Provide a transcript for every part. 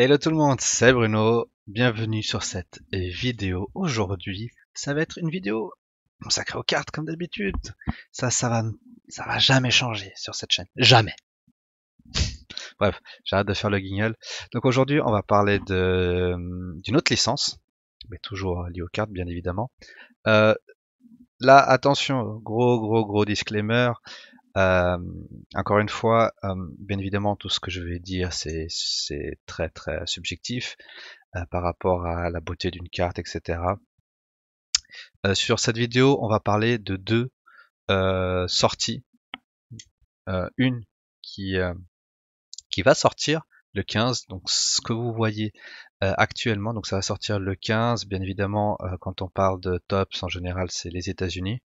Hello tout le monde, c'est Bruno, bienvenue sur cette vidéo. Aujourd'hui, ça va être une vidéo consacrée aux cartes comme d'habitude. Ça, ça va, ça va jamais changer sur cette chaîne. Jamais. Bref, j'arrête de faire le guignol. Donc aujourd'hui, on va parler de, d'une autre licence, mais toujours liée aux cartes, bien évidemment. Euh, là, attention, gros, gros, gros disclaimer. Euh, encore une fois, euh, bien évidemment, tout ce que je vais dire, c'est très très subjectif euh, par rapport à la beauté d'une carte, etc. Euh, sur cette vidéo, on va parler de deux sorties. une qui, qui va sortir le 15, donc ce que vous voyez actuellement, donc ça va sortir le 15, bien évidemment, quand on parle de tops, en général, c'est les États-Unis.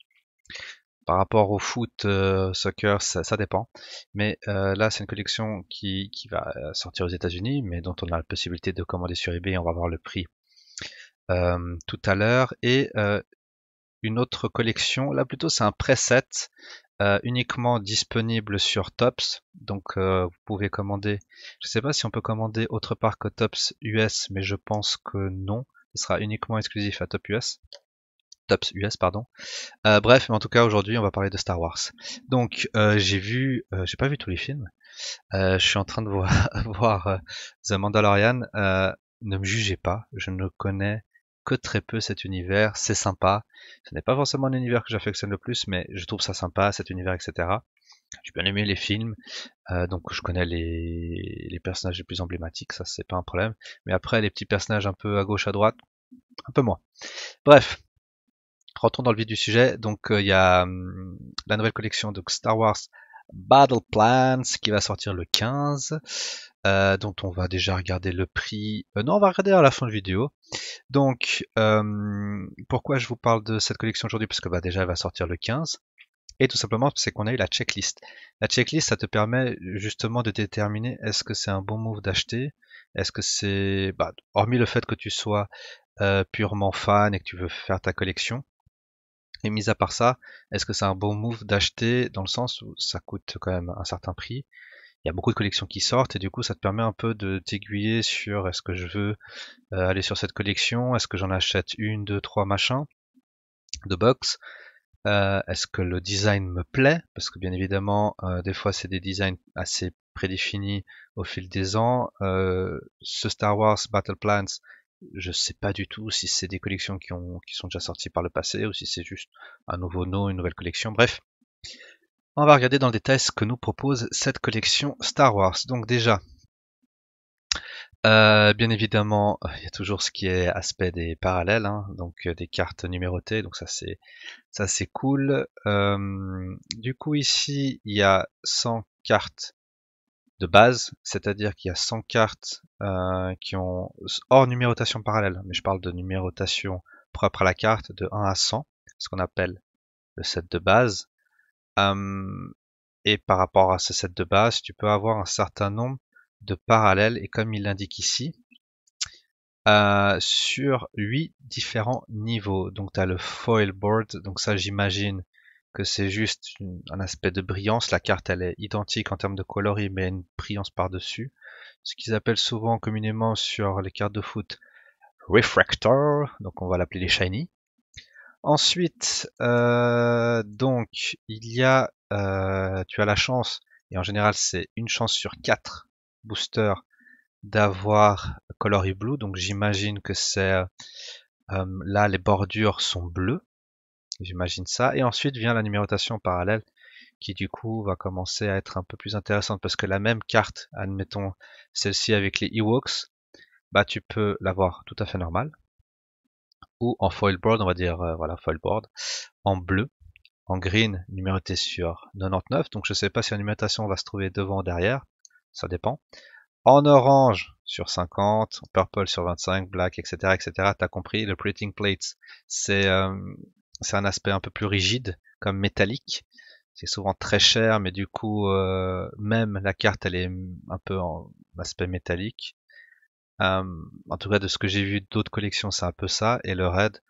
Par rapport au foot, euh, soccer, ça, dépend. Mais euh, là, c'est une collection qui, va euh, sortir aux États-Unis, mais dont on a la possibilité de commander sur eBay. On va voir le prix tout à l'heure. Et une autre collection, là plutôt, c'est un preset uniquement disponible sur Tops. Donc, vous pouvez commander. Je ne sais pas si on peut commander autre part que Tops US, mais je pense que non. Ce sera uniquement exclusif à Top US. Top's US, pardon. Euh, bref, mais en tout cas, aujourd'hui, on va parler de Star Wars. Donc, euh, j'ai vu, euh, j'ai pas vu tous les films. Euh, je suis en train de voir, The Mandalorian. ne me jugez pas, je ne connais que très peu cet univers. C'est sympa. Ce n'est pas forcément un univers que j'affectionne le plus, mais je trouve ça sympa, cet univers, etc. J'ai bien aimé les films, euh, donc je connais les, les, personnages les plus emblématiques, ça c'est pas un problème. Mais après les petits personnages un peu à gauche à droite, un peu moins. Bref, rentrons dans le vif du sujet. Donc, euh, il y a hum, la nouvelle collection de Star Wars Battle Plans qui va sortir le 15, euh, dont on va déjà regarder le prix. Euh, non, on va regarder à la fin de la vidéo. Donc, hum, pourquoi je vous parle de cette collection aujourd'hui Parce que bah, déjà, elle va sortir le 15. Et tout simplement, c'est qu'on a eu la checklist. La checklist, ça te permet justement de déterminer est-ce que c'est un bon move d'acheter, est-ce que c'est, bah, hormis le fait que tu sois euh, purement fan et que tu veux faire ta collection, et mis à part ça, est-ce que c'est un bon move d'acheter dans le sens où ça coûte quand même un certain prix il y a beaucoup de collections qui sortent et du coup ça te permet un peu de t'aiguiller sur est-ce que je veux euh, aller sur cette collection, est-ce que j'en achète une, deux, trois machins de box, euh, est-ce que le design me plaît parce que bien évidemment euh, des fois c'est des designs assez prédéfinis au fil des ans. ce Star Wars Battle Plans je sais pas du tout si c'est des collections qui, sont déjà sorties par le passé ou si c'est juste un nouveau nom, une nouvelle collection, bref. On va regarder dans le détail ce que nous propose cette collection Star Wars. Donc déjà, euh, bien évidemment, il y a toujours ce qui est aspect des parallèles, hein, donc euh, des cartes numérotées, donc ça c'est ça c'est cool. Euh, du coup ici, il y a 100 cartes de base, c'est-à-dire qu'il y a 100 cartes euh, qui ont, hors numérotation parallèle, mais je parle de numérotation propre à la carte, de 1 à 100, ce qu'on appelle le set de base. et par rapport à ce set de base, tu peux avoir un certain nombre de parallèles, et comme il l'indique ici, euh, sur 8 différents niveaux. Donc tu as le foil board, donc ça j'imagine que c'est juste un aspect de brillance. La carte, elle est identique en termes de coloris, mais une brillance par-dessus. Ce qu'ils appellent souvent communément sur les cartes de foot Refractor, donc on va l'appeler les Shiny. Ensuite, euh, donc, il y a, euh, tu as la chance, et en général c'est une chance sur quatre boosters, d'avoir coloris Blue, donc j'imagine que c'est... Euh, là, les bordures sont bleues, j'imagine ça. Et ensuite vient la numérotation parallèle qui du coup va commencer à être un peu plus intéressante parce que la même carte, admettons celle-ci avec les Ewoks, bah tu peux l'avoir tout à fait normale ou en foil board, on va dire euh, voilà foil board en bleu, en green numéroté sur 99. Donc je sais pas si la numérotation va se trouver devant ou derrière, ça dépend. En orange sur 50, purple sur 25, black, etc., etc. T'as compris. Le printing plates, c'est euh, c'est un aspect un peu plus rigide, comme métallique. C'est souvent très cher, mais du coup, euh, même la carte, elle est un peu en aspect métallique. Euh, en tout cas, de ce que j'ai vu d'autres collections, c'est un peu ça. Et le raid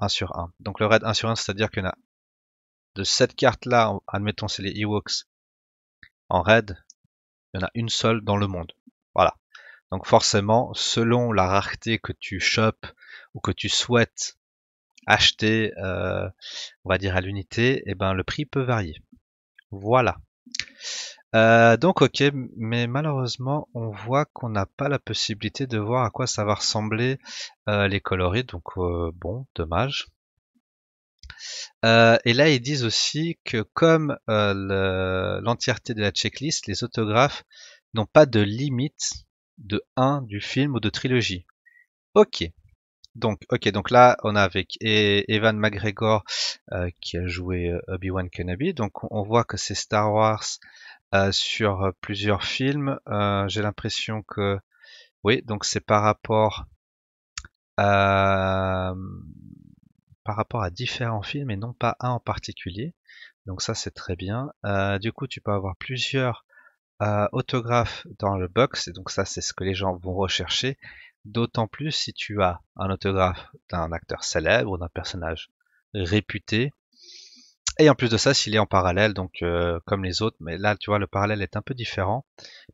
1 sur 1. Donc le raid 1 sur 1, c'est-à-dire qu'il y en a de cette carte-là, admettons, c'est les Ewoks en raid, il y en a une seule dans le monde. Voilà. Donc forcément, selon la rareté que tu chopes ou que tu souhaites acheter, euh, on va dire à l'unité, et eh ben le prix peut varier. Voilà. Euh, donc ok, mais malheureusement on voit qu'on n'a pas la possibilité de voir à quoi ça va ressembler euh, les coloris, donc bon, dommage. et là ils disent aussi que comme l'entièreté de la checklist, les autographes n'ont pas de limite de 1 du film ou de trilogie. Ok, donc, ok, donc là, on a avec e, Evan McGregor euh, qui a joué euh, Obi-Wan Kenobi. Donc, on voit que c'est Star Wars euh, sur plusieurs films. J'ai l'impression que, oui, donc c'est par rapport à, par rapport à différents films et non pas un en particulier. Donc ça, c'est très bien. du coup, tu peux avoir plusieurs autographes dans le box. Et donc ça, c'est ce que les gens vont rechercher. D'autant plus si tu as un autographe d'un acteur célèbre, ou d'un personnage réputé. Et en plus de ça, s'il est en parallèle, donc euh, comme les autres, mais là tu vois le parallèle est un peu différent.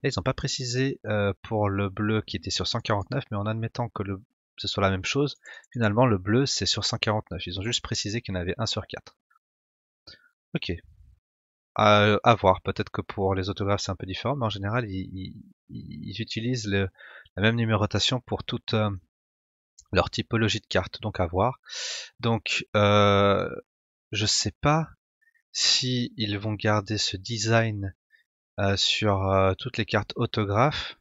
Là ils n'ont pas précisé euh, pour le bleu qui était sur 149, mais en admettant que ce soit la même chose, finalement le bleu c'est sur 149. Ils ont juste précisé qu'il y en avait un sur 4. Ok. à voir, peut-être que pour les autographes c'est un peu différent, mais en général ils utilisent le, la même numérotation pour toute euh, leur typologie de cartes, donc à voir. Donc euh, je sais pas si ils vont garder ce design euh, sur euh, toutes les cartes autographes.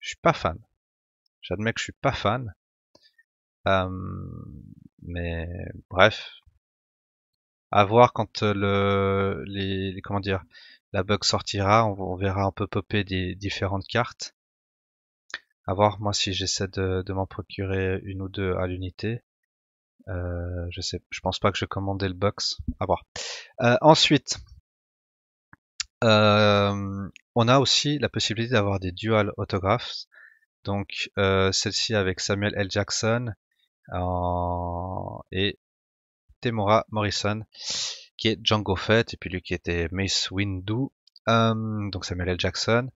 Je suis pas fan. J'admets que je suis pas fan. mais bref, à voir quand le les, comment dire la bug sortira, on, on verra un peu popper des différentes cartes. Avoir voir moi si j'essaie de, m'en procurer une ou deux à l'unité. Euh, je sais, je pense pas que je commandais le box. À voir. Euh, ensuite, euh, on a aussi la possibilité d'avoir des dual autographes. Donc celle-ci avec Samuel L. Jackson et Temora Morrison, qui est Django Fett, et puis lui qui était Mace Windu. donc Samuel L. Jackson.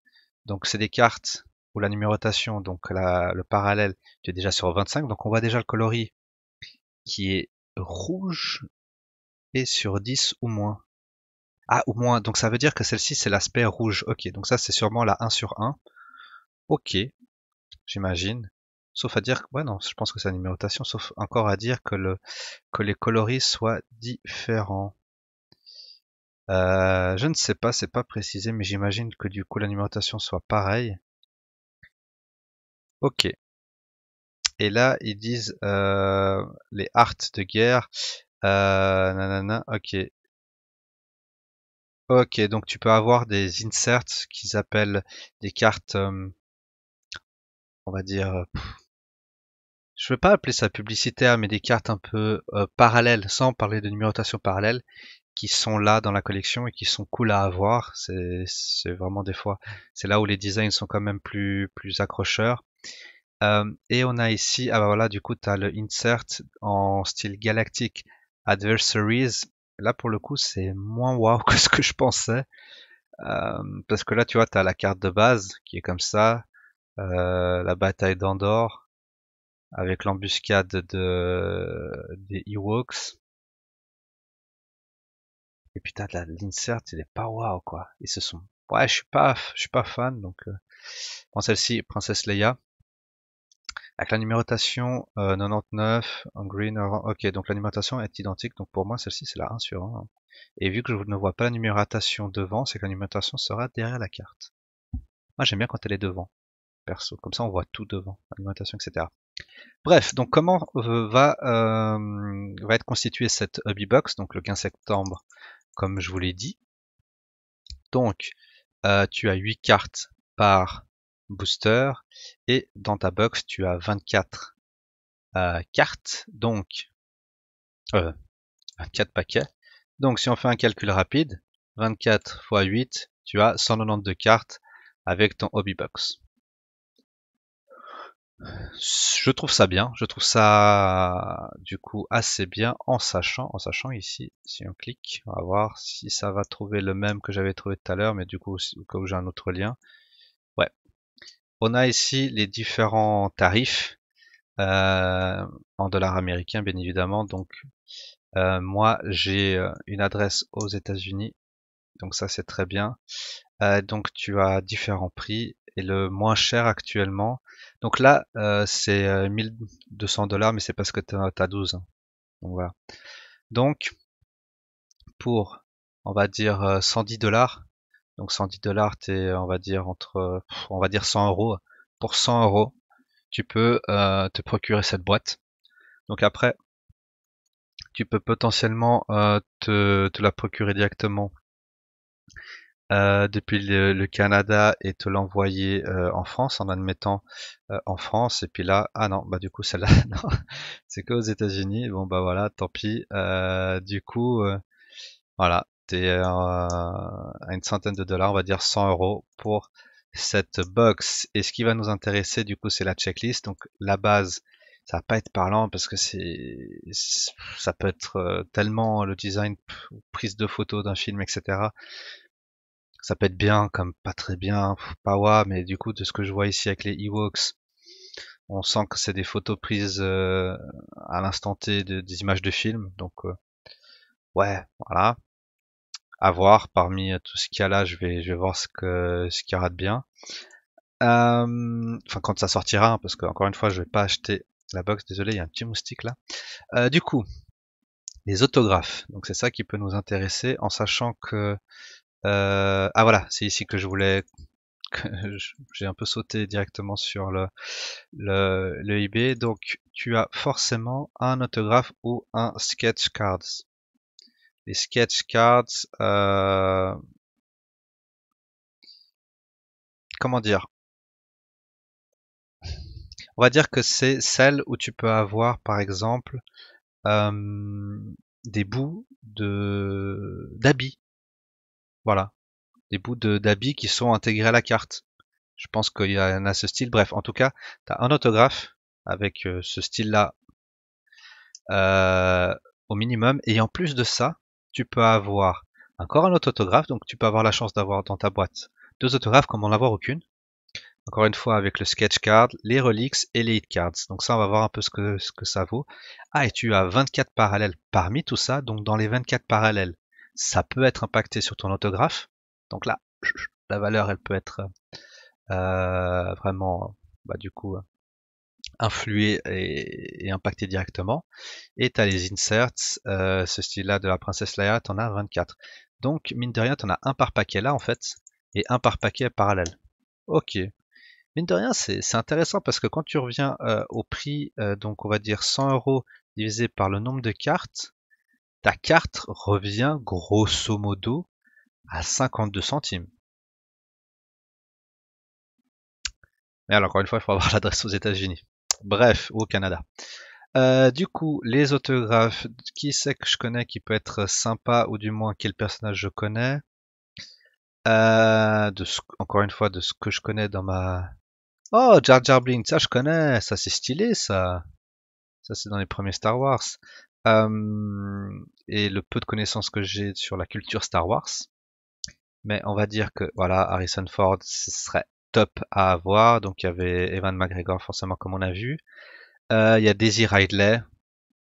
Donc c'est des cartes ou la numérotation, donc la, le parallèle, tu es déjà sur 25, donc on voit déjà le coloris qui est rouge et sur 10 ou moins. Ah, ou moins, donc ça veut dire que celle-ci c'est l'aspect rouge. Ok, donc ça c'est sûrement la 1 sur 1. Ok, j'imagine. Sauf à dire, ouais non, je pense que c'est la numérotation, sauf encore à dire que, le, que les coloris soient différents. Euh, je ne sais pas, c'est pas précisé, mais j'imagine que du coup la numérotation soit pareille. Ok. Et là, ils disent euh, les arts de guerre. Euh, nanana, ok. Ok, donc tu peux avoir des inserts qu'ils appellent des cartes, euh, on va dire, euh, je veux pas appeler ça publicitaire, mais des cartes un peu parallèles, sans parler de numérotation parallèle, qui sont là dans la collection et qui sont cool à avoir. C'est vraiment des fois, c'est là où les designs sont quand même plus, plus accrocheurs. Euh, et on a ici, ah bah voilà, du coup, tu as le insert en style galactique adversaries. Là, pour le coup, c'est moins waouh que ce que je pensais. Euh, parce que là, tu vois, tu as la carte de base qui est comme ça, euh, la bataille d'Andorre, avec l'embuscade de, des Ewoks. Et putain, l'insert, il est pas waouh, quoi. Ils se sont, ouais, je suis pas, je suis pas fan, donc, euh... celle-ci, Princesse Leia. Avec la numérotation 99, euh, en green, ok, donc la est identique, donc pour moi celle-ci c'est la 1 sur 1. Hein. Et vu que je ne vois pas la numérotation devant, c'est que la sera derrière la carte. Moi j'aime bien quand elle est devant, perso, comme ça on voit tout devant, la etc. Bref, donc comment va, euh, va être constituée cette Hubby Box, donc le 15 septembre, comme je vous l'ai dit. Donc, euh, tu as 8 cartes par booster et dans ta box tu as 24 euh, cartes donc euh, 24 paquets donc si on fait un calcul rapide 24 x 8 tu as 192 cartes avec ton hobby box je trouve ça bien je trouve ça du coup assez bien en sachant en sachant ici si on clique on va voir si ça va trouver le même que j'avais trouvé tout à l'heure mais du coup comme j'ai un autre lien on a ici les différents tarifs euh, en dollars américains, bien évidemment. Donc, euh, moi, j'ai euh, une adresse aux États-Unis, donc ça c'est très bien. donc, tu as différents prix et le moins cher actuellement. Donc là, c'est 1200 dollars, mais c'est parce que tu as, 12. Hein. Donc voilà. Donc, pour, on va dire 110 dollars, donc 110 dollars, t'es, euh, on va dire entre, on va dire 100 euros. Pour 100 euros, tu peux euh, te procurer cette boîte. Donc après, tu peux potentiellement euh, te, la procurer directement depuis le, Canada et te l'envoyer en France en admettant en France. Et puis là, ah non, bah du coup celle-là, non, c'est aux États-Unis. Bon bah voilà, tant pis. du coup, voilà, à euh, une centaine de dollars, on va dire 100 euros pour cette box. Et ce qui va nous intéresser du coup, c'est la checklist. Donc la base, ça va pas être parlant parce que c'est, ça peut être euh, tellement le design, prise de photos d'un film, etc. Ça peut être bien, comme pas très bien, pas wa, mais du coup, de ce que je vois ici avec les e Ewoks, on sent que c'est des photos prises euh, à l'instant T des images de film Donc, ouais, voilà à voir parmi euh, tout ce qu'il y a là je vais je vais voir ce que ce qu'il y aura de bien euh, enfin quand ça sortira hein, parce que encore une fois je vais pas acheter la box désolé il y a un petit moustique là euh, du coup les autographes donc c'est ça qui peut nous intéresser en sachant que ah voilà c'est ici que je voulais j'ai un peu sauté directement sur le, le, le eBay. Donc, tu as forcément un autographe ou un sketch cards sketch cards, euh, comment dire On va dire que c'est celle où tu peux avoir, par exemple, des bouts de d'habits. Voilà, des bouts d'habits qui sont intégrés à la carte. Je pense qu'il y en a ce style. Bref, en tout cas, tu as un autographe avec euh, ce style-là euh, au minimum. Et en plus de ça, tu peux avoir encore un autre autographe, donc tu peux avoir la chance d'avoir dans ta boîte deux autographes comme en avoir aucune. Encore une fois avec le sketch card, les reliques et les hit cards. Donc ça on va voir un peu ce que, ce que ça vaut. Ah et tu as 24 parallèles parmi tout ça, donc dans les 24 parallèles, ça peut être impacté sur ton autographe. Donc là, la valeur elle peut être euh, vraiment bah, du coup influé et, et impacter directement. Et tu les inserts, euh, ce style-là de la princesse Leia, t'en en as 24. Donc, mine de rien, tu en as un par paquet là, en fait, et un par paquet parallèle. Ok. Mine de rien, c'est intéressant parce que quand tu reviens euh, au prix, euh, donc on va dire 100 euros divisé par le nombre de cartes, ta carte revient grosso modo à 52 centimes. Mais alors, encore une fois, il faut avoir l'adresse aux États-Unis. Bref, au Canada. Euh, du coup, les autographes, qui c'est que je connais qui peut être sympa, ou du moins quel personnage je connais euh, de Encore une fois, de ce que je connais dans ma... Oh, Jar Jar ça je connais, ça c'est stylé ça. Ça c'est dans les premiers Star Wars. et le peu de connaissances que j'ai sur la culture Star Wars. Mais on va dire que voilà, Harrison Ford, ce serait top à avoir. Donc il y avait Evan McGregor forcément comme on a vu. Euh, il y a Daisy Ridley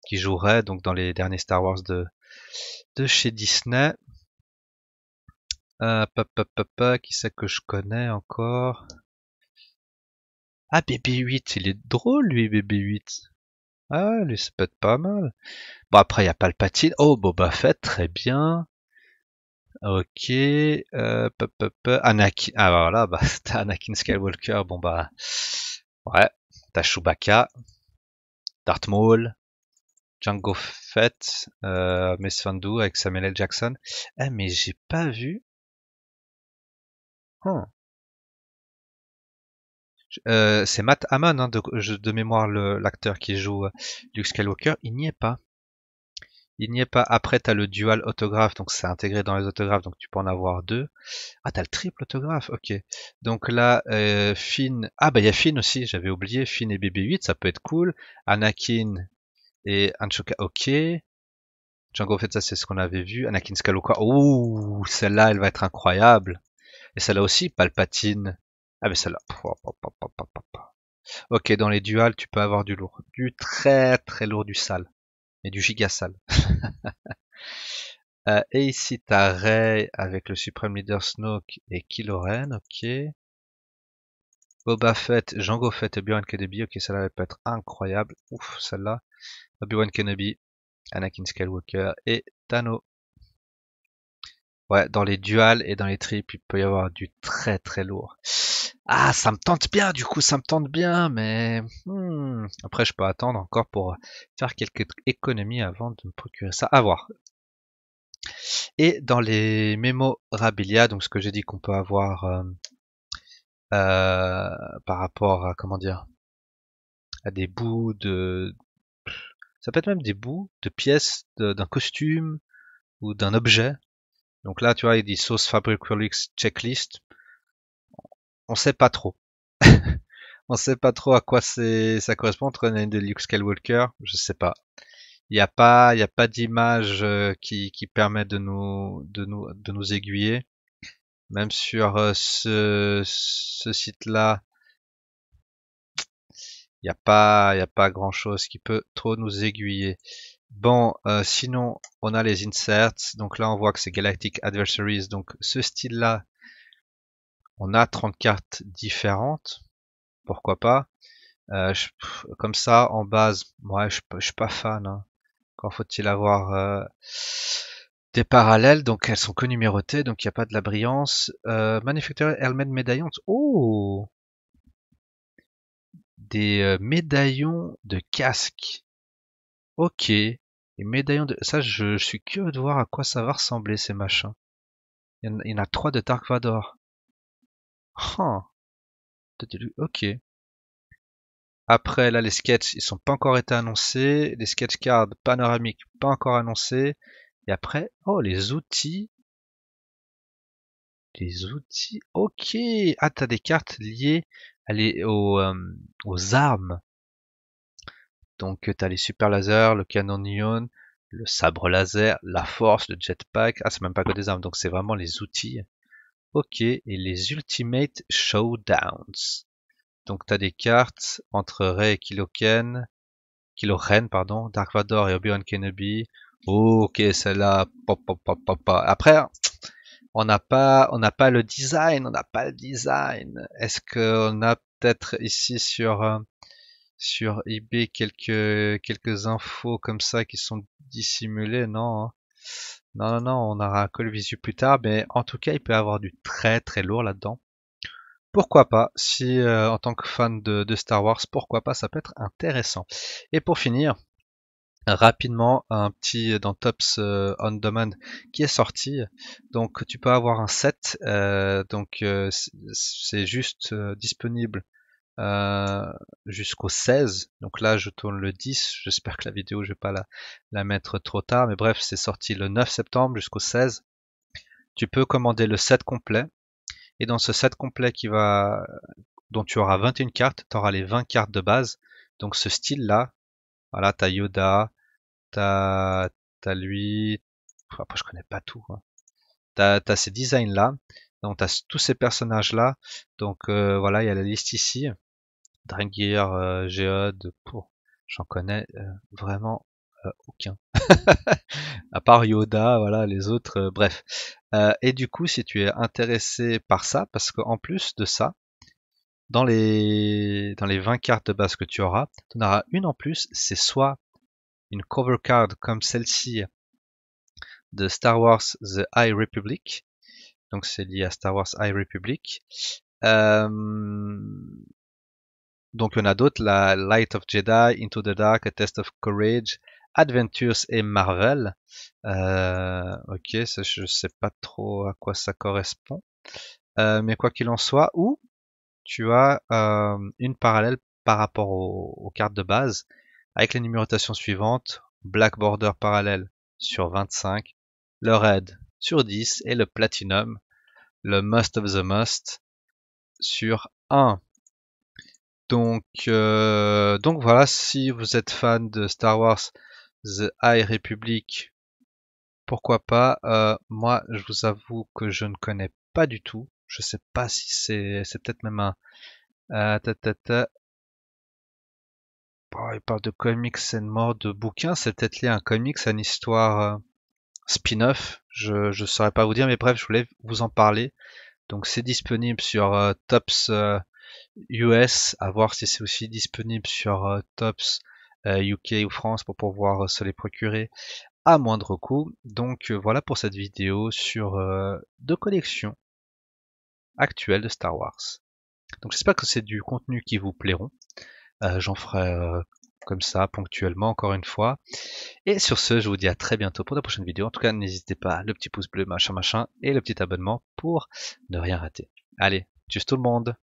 qui jouerait donc dans les derniers Star Wars de, de chez Disney. Euh, papa, papa, qui c'est que je connais encore Ah, BB-8, il est drôle lui, BB-8. Ah, lui, ça peut être pas mal. Bon, après, il y a Palpatine. Oh, Boba Fett, très bien. Ok, euh, Anakin. Ah bah, bah Anakin Skywalker. Bon bah, ouais, t'as Chewbacca, Darth Maul, Django Fett, euh, Miss Fandu avec Samuel L. Jackson. Eh mais j'ai pas vu. Euh, c'est Matt Hammond hein, de, mémoire l'acteur qui joue euh, Luke Skywalker. Il n'y est pas. Il n'y est pas. Après, tu as le dual autographe, donc c'est intégré dans les autographes, donc tu peux en avoir deux. Ah, t'as le triple autographe, ok. Donc là, euh, Finn. Ah, bah il y a Finn aussi, j'avais oublié. Finn et BB-8, ça peut être cool. Anakin et Anchoka, ok. Django fait, ça c'est ce qu'on avait vu. Anakin Skywalker, ouh, celle-là, elle va être incroyable. Et celle-là aussi, Palpatine. Ah, mais celle-là. Ok, dans les duals, tu peux avoir du lourd. Du très très lourd, du sale. Euh, et du gigasal. euh, t'as Ray avec le Supreme Leader Snoke et Killoren, ok. Boba Fett, Jango Fett Obi-Wan Kenobi, ok, celle-là peut être incroyable. Ouf, celle-là. Obi-Wan Kenobi, Anakin Skywalker et Thanos. Ouais, dans les duals et dans les tripes il peut y avoir du très très lourd ah, ça me tente bien, du coup, ça me tente bien, mais hmm. après, je peux attendre encore pour euh, faire quelques économies avant de me procurer ça. À voir. Et dans les mémorabilia, donc ce que j'ai dit qu'on peut avoir euh, euh, par rapport à comment dire à des bouts de ça peut être même des bouts de pièces d'un costume ou d'un objet. Donc là, tu vois, il dit Sauce Fabric Relics Checklist on sait pas trop. on sait pas trop à quoi c'est, ça correspond, Trône de Luke Skywalker, je sais pas. Il n'y a pas, il a pas d'image euh, qui, qui permet de nous, de nous, de nous aiguiller. Même sur euh, ce, site-là, il n'y a pas, y a pas grand chose qui peut trop nous aiguiller. Bon, euh, sinon on a les inserts. Donc là on voit que c'est Galactic Adversaries. Donc ce style-là, on a 30 cartes différentes, pourquoi pas. Euh, comme ça, en base, moi je, je, suis pas fan. Hein. Quand faut-il avoir euh, des parallèles, donc elles sont que numérotées, donc il n'y a pas de la brillance. Euh, Manufacturer Hermès médaillante. Oh Des euh, médaillons de casque. Ok. Les médaillons de... Ça, je, suis curieux de voir à quoi ça va ressembler ces machins. Il y en, a trois de Dark Huh Ok. Après, là, les sketchs, ils sont pas encore été annoncés. Les sketch cards panoramiques, pas encore annoncés. Et après, oh, les outils. Les outils. Ok. Ah, t'as des cartes liées les, aux, euh, aux, armes. Donc, t'as les super lasers, le canon ion, le sabre laser, la force, le jetpack. Ah, c'est même pas que des armes. Donc, c'est vraiment les outils. Ok, et les Ultimate Showdowns. Donc tu as des cartes entre Rey et Kylo Ren, pardon, Dark Vador et Obi-Wan Kenobi. ok, celle-là, Après, on n'a pas, on pas le design, on n'a pas le design. Est-ce qu'on a peut-être ici sur euh, sur eBay quelques quelques infos comme ça qui sont dissimulées Non. Hein. Non, non, non, on aura un le visu plus tard, mais en tout cas, il peut y avoir du très très lourd là-dedans. Pourquoi pas Si euh, en tant que fan de, Star Wars, pourquoi pas Ça peut être intéressant. Et pour finir, rapidement, un petit dans Tops euh, On Demand qui est sorti. Donc tu peux avoir un set, euh, donc c'est juste disponible euh, jusqu'au 16. Donc là, je tourne le 10. J'espère que la vidéo, je vais pas la, la mettre trop tard. Mais bref, c'est sorti le 9 septembre jusqu'au 16. Tu peux commander le 7 complet. Et dans ce set complet qui va, dont tu auras 21 cartes, tu auras les 20 cartes de base. Donc ce style-là, voilà, t'as Yoda, t'as as lui, je connais pas tout. Hein. T'as ces designs là, donc as tous ces personnages là. Donc euh, voilà, il y a la liste ici. Drengir, euh, pour j'en connais euh, vraiment euh, aucun. à part Yoda, voilà, les autres, euh, bref. et du coup, si tu es intéressé par ça, parce qu'en plus de ça, dans les, dans les 20 cartes de base que tu auras, tu en auras une en plus, c'est soit une cover card comme celle-ci de Star Wars The High Republic, donc c'est lié à Star Wars High Republic, euh, donc, en a d'autres, la Light of Jedi, Into the Dark, A Test of Courage, Adventures et Marvel. Euh, ok, ça, je sais pas trop à quoi ça correspond. Euh, mais quoi qu'il en soit, ou tu as euh, une parallèle par rapport aux, aux, cartes de base avec les numérotations suivantes. Black Border parallèle sur 25, le Red sur 10 et le Platinum, le Must of the Must sur 1. Donc, euh, donc voilà, si vous êtes fan de Star Wars The High Republic, pourquoi pas. Euh, moi, je vous avoue que je ne connais pas du tout. Je sais pas si c'est, c'est peut-être même un. Euh, ta, il parle de comics and mort de bouquins. C'est peut-être lié à un comics, à une histoire spin-off. Je ne saurais pas vous dire, mais bref, je voulais vous en parler. Donc c'est disponible sur Tops US, à voir si c'est aussi disponible sur euh, Tops UK euh, ou France pour pouvoir euh, se les procurer à moindre coût. Donc voilà pour cette vidéo sur deux collections actuelles de Star Wars. Donc j'espère que c'est du contenu qui vous plairont. J'en ferai comme ça ponctuellement encore une fois. Et sur ce, je vous dis à très bientôt pour la prochaine vidéo. En tout cas, n'hésitez pas, le petit pouce bleu, machin, machin, et le petit abonnement pour ne rien rater. Allez, tchuss tout le monde